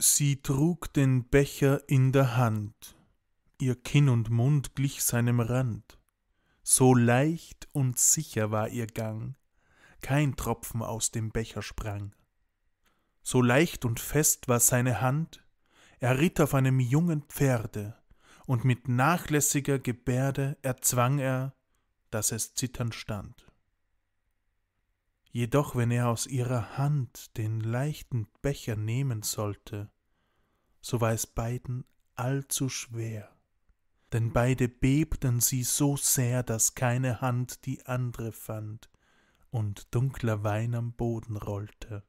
Sie trug den Becher in der Hand, ihr Kinn und Mund glich seinem Rand, so leicht und sicher war ihr Gang, kein Tropfen aus dem Becher sprang. So leicht und fest war seine Hand, er ritt auf einem jungen Pferde, und mit nachlässiger Gebärde erzwang er, dass es zitternd stand. Jedoch wenn er aus ihrer Hand den leichten Becher nehmen sollte, so war es beiden allzu schwer, denn beide bebten sie so sehr, dass keine Hand die andere fand und dunkler Wein am Boden rollte.